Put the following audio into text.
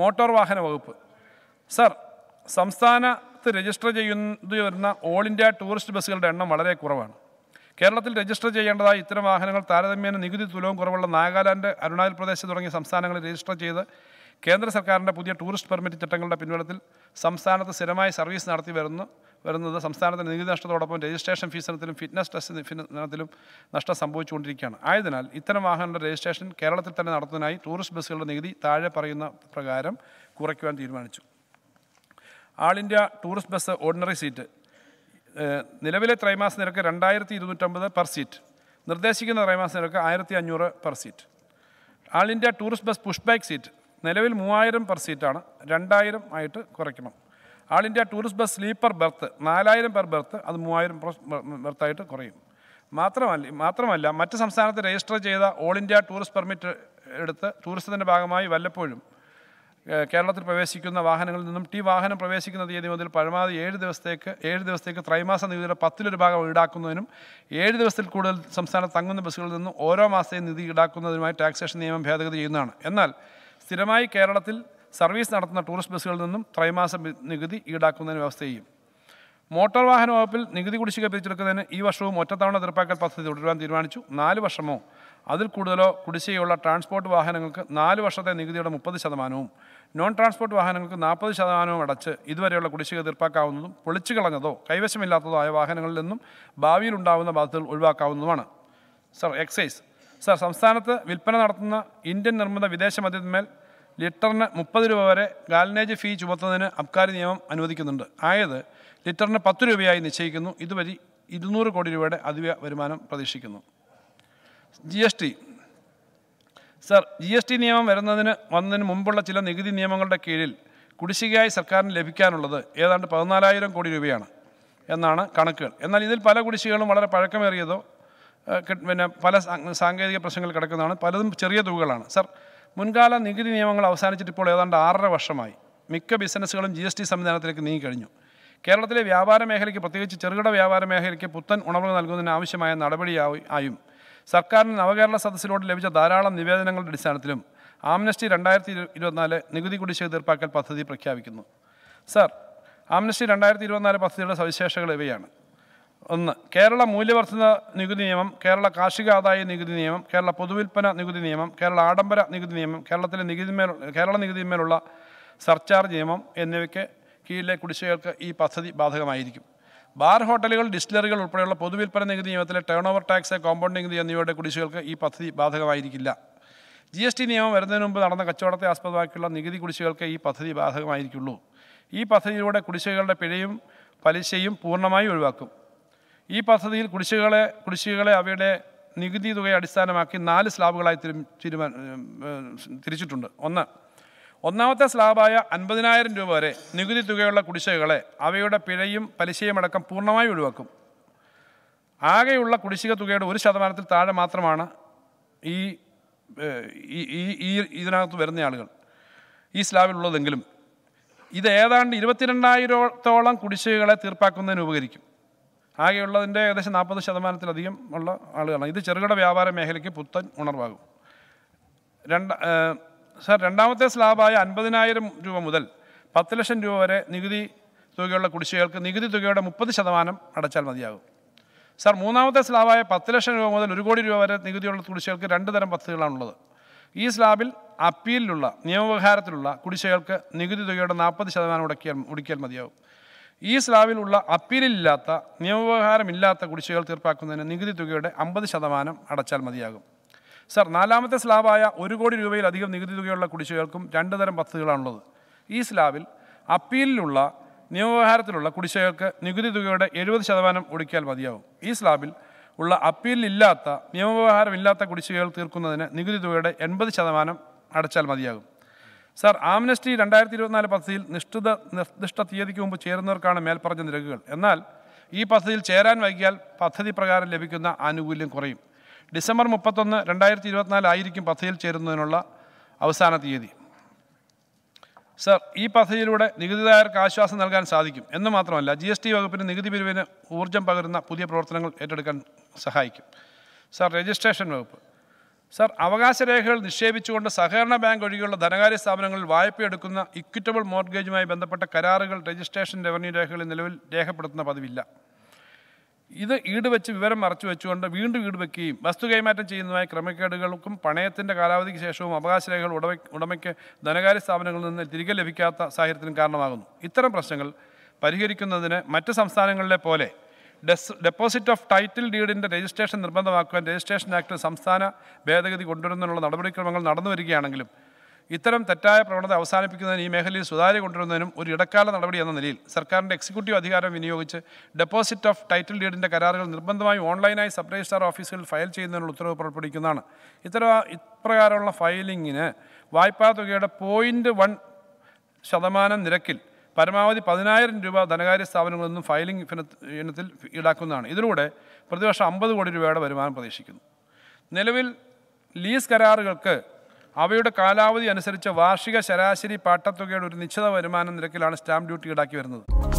motor വാഹന വകുപ്പ് sir സംസ്ഥാനത്ത് രജിസ്റ്റർ ചെയ്യുന്നത് വരുന്ന ഓൾ ഇന്ത്യ ടൂറിസ്റ്റ് ബസ്സുകളുടെ എണ്ണം വളരെ കുറവാണ് കേരളത്തിൽ രജിസ്റ്റർ ചെയ്യേണ്ടതായ ഇത്തരം വാഹനങ്ങൾ താരതമ്യേന നികുതി തുലവും കുറവുള്ള നാഗാലാൻഡ് അരുണാചൽ പ്രദേശ് തുടങ്ങിയ സംസ്ഥാനങ്ങളിൽ രജിസ്റ്റർ ചെയ്ത് കേന്ദ്ര സർക്കാരിൻ്റെ പുതിയ ടൂറിസ്റ്റ് പെർമിറ്റ് ചട്ടങ്ങളുടെ പിൻബലത്തിൽ സംസ്ഥാനത്ത് സ്ഥിരമായി സർവീസ് നടത്തി വരുന്നു വരുന്നത് സംസ്ഥാനത്തിന് നികുതി നഷ്ടത്തോടൊപ്പം രജിസ്ട്രേഷൻ ഫീസിനത്തിലും ഫിറ്റ്നസ് ടെസ്റ്റ് ഇനത്തിലും നഷ്ടം സംഭവിച്ചുകൊണ്ടിരിക്കുകയാണ് ആയതിനാൽ ഇത്തരം വാഹനങ്ങളുടെ രജിസ്ട്രേഷൻ കേരളത്തിൽ തന്നെ നടത്തുന്നതിനായി ടൂറിസ്റ്റ് ബസ്സുകളുടെ നികുതി താഴെ പറയുന്ന പ്രകാരം കുറയ്ക്കുവാൻ തീരുമാനിച്ചു all India tourist bus ordinary seat നിലവിലെ ത്രൈമാസ നിരക്ക് രണ്ടായിരത്തി ഇരുന്നൂറ്റമ്പത് പെർ സീറ്റ് നിർദ്ദേശിക്കുന്ന ത്രൈമാസ നിരക്ക് ആയിരത്തി അഞ്ഞൂറ് per seat all India tourist bus push back seat നിലവിൽ മൂവായിരം പെർ സീറ്റാണ് രണ്ടായിരം ആയിട്ട് കുറയ്ക്കണം all India tourist bus sleeper berth നാലായിരം പെർ ബെർത്ത് അത് മൂവായിരം ബെർത്തായിട്ട് കുറയും മാത്രമല്ല മാത്രമല്ല മറ്റ് സംസ്ഥാനത്ത് രജിസ്റ്റർ ചെയ്ത ഓൾ ഇന്ത്യ ടൂറിസ്റ്റ് പെർമിറ്റ് എടുത്ത് ടൂറിസത്തിൻ്റെ ഭാഗമായി വല്ലപ്പോഴും കേരളത്തിൽ പ്രവേശിക്കുന്ന വാഹനങ്ങളിൽ നിന്നും ടി വാഹനം പ്രവേശിക്കുന്ന തീയതി മുതൽ പരമാവധി ഏഴ് ദിവസത്തേക്ക് ഏഴ് ദിവസത്തേക്ക് ത്രൈമാസ നികുതിയുടെ പത്തിലൊരു ഭാഗം ഈടാക്കുന്നതിനും ഏഴ് ദിവസത്തിൽ കൂടുതൽ സംസ്ഥാനത്ത് തങ്ങുന്ന ബസ്സുകളിൽ നിന്നും ഓരോ മാസത്തെയും നികുതി ഈടാക്കുന്നതിനുമായി ടാക്സേഷൻ നിയമം ഭേദഗതി ചെയ്യുന്നതാണ് എന്നാൽ സ്ഥിരമായി കേരളത്തിൽ സർവീസ് നടത്തുന്ന ടൂറിസ്റ്റ് ബസ്സുകളിൽ നിന്നും ത്രൈമാസ നികുതി ഈടാക്കുന്നതിന് വ്യവസ്ഥ ചെയ്യും മോട്ടോർ വാഹന വകുപ്പിൽ നികുതി കുടിശ്ശിക പിരിച്ചെടുക്കുന്നതിന് ഈ വർഷവും ഒറ്റത്തവണ തീർപ്പാക്കൽ പദ്ധതി തുടരുവാൻ തീരുമാനിച്ചു നാല് വർഷമോ അതിൽ കൂടുതലോ കുടിശ്ശികയുള്ള ട്രാൻസ്പോർട്ട് വാഹനങ്ങൾക്ക് നാല് വർഷത്തെ നികുതിയുടെ മുപ്പത് ശതമാനവും നോൺ ട്രാൻസ്പോർട്ട് വാഹനങ്ങൾക്ക് നാൽപ്പത് ശതമാനവും അടച്ച് ഇതുവരെയുള്ള കുടിശ്ശിക തീർപ്പാക്കാവുന്നതും പൊളിച്ചു കളഞ്ഞതോ കൈവശമില്ലാത്തതോ ആയ വാഹനങ്ങളിൽ നിന്നും ഭാവിയിൽ ഉണ്ടാകുന്ന ബാധ്യതകൾ ഒഴിവാക്കാവുന്നതുമാണ് സർ എക്സൈസ് സർ സംസ്ഥാനത്ത് വിൽപ്പന നടത്തുന്ന ഇന്ത്യൻ നിർമ്മിത വിദേശ മദ്യത്തിന്മേൽ ലിറ്ററിന് മുപ്പത് രൂപ വരെ ഗാലനേജ് ഫീ ചുമത്തുന്നതിന് അബ്കാരി നിയമം അനുവദിക്കുന്നുണ്ട് ആയത് ലിറ്ററിന് പത്ത് രൂപയായി നിശ്ചയിക്കുന്നു ഇതുവഴി ഇരുന്നൂറ് കോടി രൂപയുടെ അധിക വരുമാനം പ്രതീക്ഷിക്കുന്നു G S T sir G S T നിയമം വരുന്നതിന് വന്നതിന് മുമ്പുള്ള ചില നികുതി നിയമങ്ങളുടെ കീഴിൽ കുടിശ്ശികയായി സർക്കാരിന് ലഭിക്കാനുള്ളത് ഏതാണ്ട് പതിനാലായിരം കോടി രൂപയാണ് എന്നാണ് കണക്കുകൾ എന്നാൽ ഇതിൽ പല കുടിശ്ശികളും വളരെ പഴക്കമേറിയതോ പിന്നെ പല സാങ്കേതിക പ്രശ്നങ്ങൾ കിടക്കുന്നതാണ് പലതും ചെറിയ തുകകളാണ് സർ മുൻകാല നികുതി നിയമങ്ങൾ അവസാനിച്ചിട്ട് ഇപ്പോൾ ഏതാണ്ട് ആറര വർഷമായി മിക്ക ബിസിനസ്സുകളും ജി എസ് ടി സംവിധാനത്തിലേക്ക് നീങ്ങിക്കഴിഞ്ഞു കേരളത്തിലെ വ്യാപാര മേഖലയ്ക്ക് പ്രത്യേകിച്ച് ചെറുകിട വ്യാപാര മേഖലയ്ക്ക് പുത്തൻ ഉണർവ് നൽകുന്നതിന് ആവശ്യമായ നടപടിയായി ആയും സർക്കാരിന് നവകേരള സദസ്സിലൂടെ ലഭിച്ച ധാരാളം നിവേദനങ്ങളുടെ അടിസ്ഥാനത്തിലും ആംനസ്റ്റി രണ്ടായിരത്തി ഇരുപത്തിനാല് നികുതി കുടിശ്ശിക തീർപ്പാക്കൽ പദ്ധതി പ്രഖ്യാപിക്കുന്നു സർ ആംനസ്റ്റി രണ്ടായിരത്തി ഇരുപത്തിനാല് പദ്ധതിയുടെ സവിശേഷതകൾ ഇവയാണ് ഒന്ന് കേരള മൂല്യവർദ്ധിത നികുതി നിയമം കേരള കാർഷിക ആദായ നികുതി നിയമം കേരള പൊതുവിൽപ്പന നികുതി നിയമം കേരള ആഡംബര നികുതി നിയമം കേരളത്തിലെ മേൽ കേരള നികുതിമേലുള്ള സർചാർജ് നിയമം എന്നിവയ്ക്ക് കീഴിലെ കുടിശ്ശികൾക്ക് ഈ പദ്ധതി ബാധകമായിരിക്കും ബാർ ഹോട്ടലുകൾ ഡിസ്റ്റിലറികൾ ഉൾപ്പെടെയുള്ള പൊതുവിൽപ്പന നികുതി നിയമത്തിലെ ടേൺ ഓവർ ടാക്സ് കോമ്പൗണ്ട് നികുതി എന്നിവയുടെ കുടിശ്ശികൾക്ക് ഈ പദ്ധതി ബാധകമായിരിക്കില്ല ജി എസ് ടി നിയമം വരുന്നതിന് മുമ്പ് നടന്ന കച്ചവടത്തെ ആസ്പദമാക്കിയുള്ള നികുതി കുടിശ്ശികൾക്ക് ഈ പദ്ധതി ബാധകമായിരിക്കുള്ളൂ ഈ പദ്ധതിയിലൂടെ കുടിശ്ശികകളുടെ പിഴയും പലിശയും പൂർണ്ണമായി ഒഴിവാക്കും ഈ പദ്ധതിയിൽ കുടിശ്ശികകളെ കുടിശ്ശികകളെ അവയുടെ നികുതി തുകയെ അടിസ്ഥാനമാക്കി നാല് സ്ലാബുകളായി തിരു തീരുമാന തിരിച്ചിട്ടുണ്ട് ഒന്ന് ഒന്നാമത്തെ സ്ലാബായ അൻപതിനായിരം രൂപ വരെ നികുതി തുകയുള്ള കുടിശ്ശികകളെ അവയുടെ പിഴയും പലിശയും അടക്കം പൂർണ്ണമായി ഒഴിവാക്കും ആകെയുള്ള കുടിശ്ശിക തുകയുടെ ഒരു ശതമാനത്തിൽ താഴെ മാത്രമാണ് ഈ ഈ ഇതിനകത്ത് വരുന്ന ആളുകൾ ഈ സ്ലാബിലുള്ളതെങ്കിലും ഇത് ഏതാണ്ട് ഇരുപത്തിരണ്ടായിരത്തോളം കുടിശ്ശികകളെ തീർപ്പാക്കുന്നതിന് ഉപകരിക്കും ആകെയുള്ളതിൻ്റെ ഏകദേശം നാൽപ്പത് ശതമാനത്തിലധികം ഉള്ള ആളുകളാണ് ഇത് ചെറുകിട വ്യാപാര മേഖലയ്ക്ക് പുത്തൻ ഉണർവാകും രണ്ട സാർ രണ്ടാമത്തെ സ്ലാബായ അൻപതിനായിരം രൂപ മുതൽ പത്ത് ലക്ഷം രൂപ വരെ നികുതി തുകയുള്ള കുടിശ്ശികൾക്ക് നികുതി തുകയുടെ മുപ്പത് ശതമാനം അടച്ചാൽ മതിയാകും സാർ മൂന്നാമത്തെ സ്ലാബായ പത്ത് ലക്ഷം രൂപ മുതൽ ഒരു കോടി രൂപ വരെ നികുതിയുള്ള കുടിശ്ശികൾക്ക് രണ്ട് തരം പദ്ധതികളാണുള്ളത് ഈ സ്ലാബിൽ അപ്പീലിലുള്ള നിയമവ്യവഹാരത്തിലുള്ള കുടിശ്ശികൾക്ക് നികുതി തുകയുടെ നാൽപ്പത് ശതമാനം ഉടക്കിയാൽ ഉടിക്കിയാൽ മതിയാകും ഈ സ്ലാബിലുള്ള അപ്പീലില്ലാത്ത നിയമവ്യവഹാരമില്ലാത്ത കുടിശ്ശികൾ തീർപ്പാക്കുന്നതിന് നികുതി തുകയുടെ അമ്പത് ശതമാനം അടച്ചാൽ മതിയാകും സർ നാലാമത്തെ സ്ലാബായ ഒരു കോടി രൂപയിലധികം നികുതി തുകയുള്ള കുടിശ്ശികൾക്കും രണ്ട് തരം പദ്ധതികളാണുള്ളത് ഈ സ്ലാബിൽ അപ്പീലിലുള്ള നിയമവ്യവഹാരത്തിലുള്ള കുടിശ്ശികൾക്ക് നികുതി തുകയുടെ എഴുപത് ശതമാനം ഒടുക്കിയാൽ മതിയാകും ഈ സ്ലാബിൽ ഉള്ള അപ്പീലില്ലാത്ത നിയമവ്യവഹാരമില്ലാത്ത കുടിശ്ശികൾ തീർക്കുന്നതിന് നികുതി തുകയുടെ എൺപത് ശതമാനം അടച്ചാൽ മതിയാകും സർ ആംനസ്റ്റി രണ്ടായിരത്തി ഇരുപത്തിനാല് പദ്ധതിയിൽ നിഷ്ഠിത നിർദ്ദിഷ്ട തീയതിക്ക് മുമ്പ് ചേരുന്നവർക്കാണ് മേൽപ്പറഞ്ഞ നിരക്കുകൾ എന്നാൽ ഈ പദ്ധതിയിൽ ചേരാൻ വൈകിയാൽ പദ്ധതി പ്രകാരം ലഭിക്കുന്ന ആനുകൂല്യം കുറയും ഡിസംബർ മുപ്പത്തൊന്ന് രണ്ടായിരത്തി ആയിരിക്കും പദ്ധതിയിൽ ചേരുന്നതിനുള്ള അവസാന തീയതി സർ ഈ പദ്ധതിയിലൂടെ നികുതിദായകർക്ക് ആശ്വാസം നൽകാൻ സാധിക്കും എന്ന് മാത്രമല്ല ജി എസ് ടി വകുപ്പിന് നികുതി പിരിവിന് ഊർജ്ജം പകരുന്ന പുതിയ പ്രവർത്തനങ്ങൾ ഏറ്റെടുക്കാൻ സഹായിക്കും സർ രജിസ്ട്രേഷൻ വകുപ്പ് സർ അവകാശ രേഖകൾ നിക്ഷേപിച്ചുകൊണ്ട് സഹകരണ ബാങ്ക് ഒഴികെയുള്ള ധനകാര്യ സ്ഥാപനങ്ങളിൽ വായ്പയെടുക്കുന്ന ഇക്വിറ്റബിൾ മോർഗേജുമായി ബന്ധപ്പെട്ട കരാറുകൾ രജിസ്ട്രേഷൻ റവന്യൂ രേഖകളിൽ നിലവിൽ രേഖപ്പെടുത്തുന്ന പതിവില്ല ഇത് ഈട് വെച്ച് വിവരം മറച്ചു വെച്ചുകൊണ്ട് വീണ്ടും ഈട് വയ്ക്കുകയും വസ്തു കൈമാറ്റം ചെയ്യുന്നതുമായ ക്രമക്കേടുകൾക്കും പണയത്തിൻ്റെ കാലാവധിക്ക് ശേഷവും അവകാശ രേഖകൾ ഉടമ ഉടമയ്ക്ക് ധനകാര്യ സ്ഥാപനങ്ങളിൽ നിന്ന് തിരികെ ലഭിക്കാത്ത സാഹചര്യത്തിനും കാരണമാകുന്നു ഇത്തരം പ്രശ്നങ്ങൾ പരിഹരിക്കുന്നതിന് മറ്റ് സംസ്ഥാനങ്ങളിലെ പോലെ ഡെപ്പോസിറ്റ് ഓഫ് ടൈറ്റിൽ ഡീഡിൻ്റെ രജിസ്ട്രേഷൻ നിർബന്ധമാക്കുവാൻ രജിസ്ട്രേഷൻ ആക്ട് സംസ്ഥാന ഭേദഗതി കൊണ്ടുവരുന്നതിനുള്ള നടപടിക്രമങ്ങൾ നടന്നു വരികയാണെങ്കിലും ഇത്തരം തെറ്റായ പ്രവണത അവസാനിപ്പിക്കുന്നതിന് ഈ മേഖലയിൽ സുതാര്യ കൊണ്ടുവരുന്നതിനും ഒരു ഇടക്കാല നടപടി എന്ന നിലയിൽ സർക്കാരിൻ്റെ എക്സിക്യൂട്ടീവ് അധികാരം വിനിയോഗിച്ച് ഡെപ്പോസിറ്റ് ഓഫ് ടൈറ്റിൽ ഡീഡിൻ്റെ കരാറുകൾ നിർബന്ധമായി ഓൺലൈനായി സബ് രജിസ്ട്രാർ ഓഫീസുകളിൽ ഫയൽ ചെയ്യുന്നതിനുള്ള ഉത്തരവ് പുറപ്പെടുവിക്കുന്നതാണ് ഇത്തരം ഇപ്രകാരമുള്ള ഫയലിങ്ങിന് വായ്പാ തുകയുടെ പോയിൻറ്റ് വൺ ശതമാനം നിരക്കിൽ പരമാവധി പതിനായിരം രൂപ ധനകാര്യ സ്ഥാപനങ്ങളിൽ നിന്നും ഫയലിംഗ് ഇനത്തിൽ ഈടാക്കുന്നതാണ് ഇതിലൂടെ പ്രതിവർഷം അമ്പത് കോടി രൂപയുടെ വരുമാനം പ്രതീക്ഷിക്കുന്നു നിലവിൽ ലീസ് കരാറുകൾക്ക് അവയുടെ കാലാവധി അനുസരിച്ച് വാർഷിക ശരാശരി പാട്ടത്തുകയുടെ ഒരു നിശ്ചിത വരുമാന നിരക്കിലാണ് സ്റ്റാമ്പ് ഡ്യൂട്ടി ഈടാക്കി വരുന്നത്